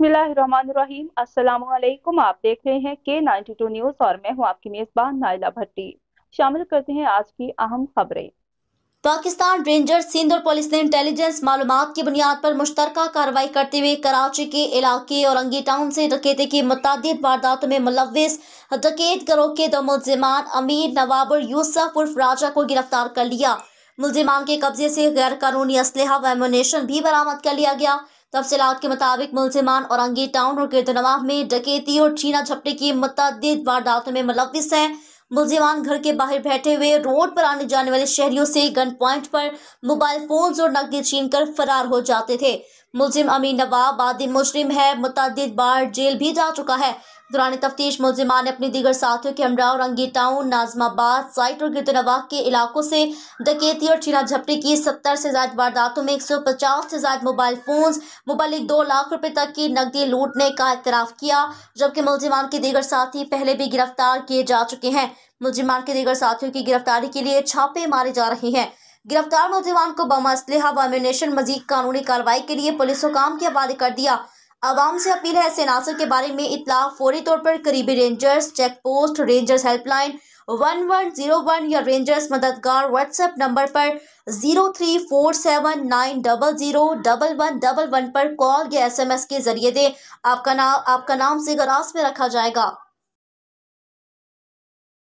बिस्मिल्लाहिर्रहमानिर्रहीम अस्सलाम वालेकुम आप देख रहे हैं के 92 न्यूज और मैं हूं आपकी मेजबान नाइला भट्टी शामिल करते हैं आज की अहम खबरें पाकिस्तान रेंजर्स सिंध और पुलिस ने इंटेलिजेंस मालूम की बुनियाद पर मुश्तरक कार्रवाई करते हुए कराची के इलाके और अंगी टाउन से डकैती की मुतद वारदातों में मुलविस डकैत गरोह के दो मुलजमान अमीर नवाब और यूसफ उर्फ राजा को गिरफ्तार कर लिया मुलजिमान के कब्जे से गैर कानूनी असलहा व एमोनेशन भी बरामद कर लिया गया तफसीत के मुताबिक मुलजिमान औरंगी टाउन और किरतनवा में डकेती और छीना झपटे की मतद वारदातों में मुलविस है मुलजिमान घर के बाहर बैठे हुए रोड पर आने जाने वाले शहरियों से गन पॉइंट पर मोबाइल फोन्स और नकदी छीन कर फरार हो जाते थे मुलिम अमीन नवाब आदि मुजरिम है मुतद बार जेल भी जा चुका है दौरान तफ्तीश मुलजिमान ने अपने दीगर साथियों के हमरा और अंगी टाउन नाजमाबाद साइट और गिरतनवा के इलाकों से डकेती और चीना झपटी की सत्तर से ज्यादा वारदातों में एक सौ पचास से ज्यादा मोबाइल फोन मुबलिक दो लाख रुपए तक की नकदी लूटने का इतराफ़ किया जबकि मुलजिमान के दीगर साथी पहले भी गिरफ्तार किए जा चुके हैं मुलजिमान के दीगर साथियों की गिरफ्तारी के लिए छापे मारे जा रहे हैं गिरफ्तार नौजवान को बम असलहा व मजीद कानूनी कार्रवाई के लिए पुलिस हुकाम के हवाले कर दिया आवाम से अपील है ऐसे नासर के बारे में इतला फौरी तौर पर करीबी rangers check post rangers helpline one one zero one या रेंजर्स मददगार व्हाट्सएप नंबर पर zero three four seven nine double zero double one double one पर कॉल या एसएमएस के जरिए दें आपका नाम आपका नाम से गराज में रखा जाएगा